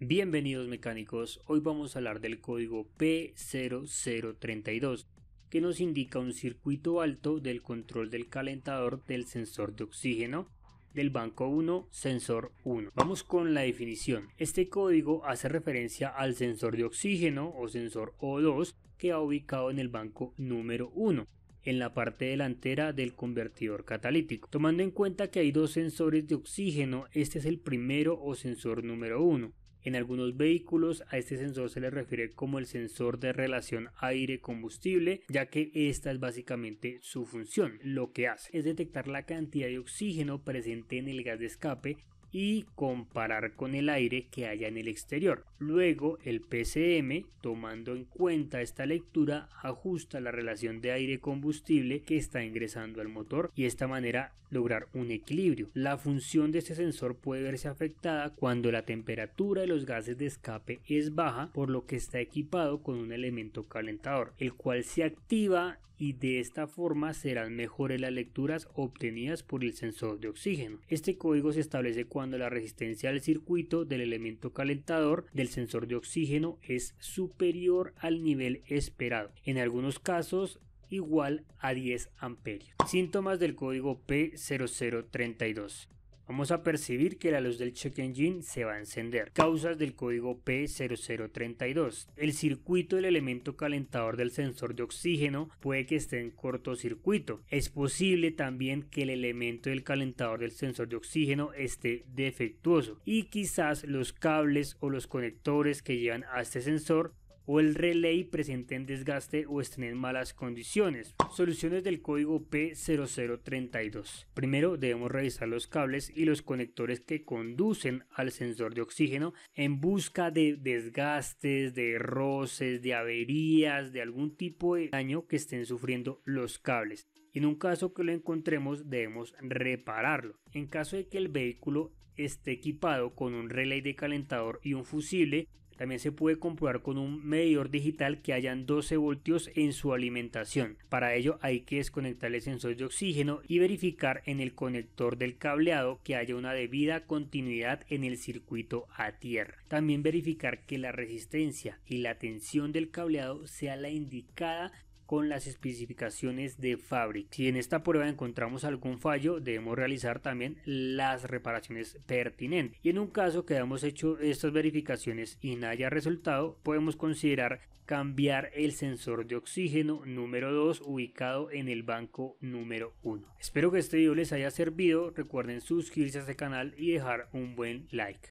Bienvenidos mecánicos, hoy vamos a hablar del código P0032 que nos indica un circuito alto del control del calentador del sensor de oxígeno del banco 1 sensor 1. Vamos con la definición. Este código hace referencia al sensor de oxígeno o sensor O2 que ha ubicado en el banco número 1 en la parte delantera del convertidor catalítico. Tomando en cuenta que hay dos sensores de oxígeno, este es el primero o sensor número 1 en algunos vehículos a este sensor se le refiere como el sensor de relación aire-combustible, ya que esta es básicamente su función. Lo que hace es detectar la cantidad de oxígeno presente en el gas de escape y comparar con el aire que haya en el exterior. Luego el PCM, tomando en cuenta esta lectura, ajusta la relación de aire-combustible que está ingresando al motor y de esta manera lograr un equilibrio. La función de este sensor puede verse afectada cuando la temperatura de los gases de escape es baja, por lo que está equipado con un elemento calentador, el cual se activa y de esta forma serán mejores las lecturas obtenidas por el sensor de oxígeno. Este código se establece cuando la resistencia al circuito del elemento calentador del sensor de oxígeno es superior al nivel esperado. En algunos casos igual a 10 amperios. Síntomas del código P0032. Vamos a percibir que la luz del check engine se va a encender. Causas del código P0032. El circuito del elemento calentador del sensor de oxígeno puede que esté en cortocircuito. Es posible también que el elemento del calentador del sensor de oxígeno esté defectuoso y quizás los cables o los conectores que llevan a este sensor o el relay en desgaste o estén en malas condiciones. Soluciones del código P0032. Primero debemos revisar los cables y los conectores que conducen al sensor de oxígeno en busca de desgastes, de roces, de averías, de algún tipo de daño que estén sufriendo los cables. En un caso que lo encontremos debemos repararlo. En caso de que el vehículo esté equipado con un relay de calentador y un fusible, también se puede comprobar con un medidor digital que hayan 12 voltios en su alimentación. Para ello hay que desconectar el sensor de oxígeno y verificar en el conector del cableado que haya una debida continuidad en el circuito a tierra. También verificar que la resistencia y la tensión del cableado sea la indicada con las especificaciones de fábrica. Si en esta prueba encontramos algún fallo, debemos realizar también las reparaciones pertinentes. Y en un caso que hayamos hecho estas verificaciones y no haya resultado, podemos considerar cambiar el sensor de oxígeno número 2 ubicado en el banco número 1. Espero que este video les haya servido, recuerden suscribirse a este canal y dejar un buen like.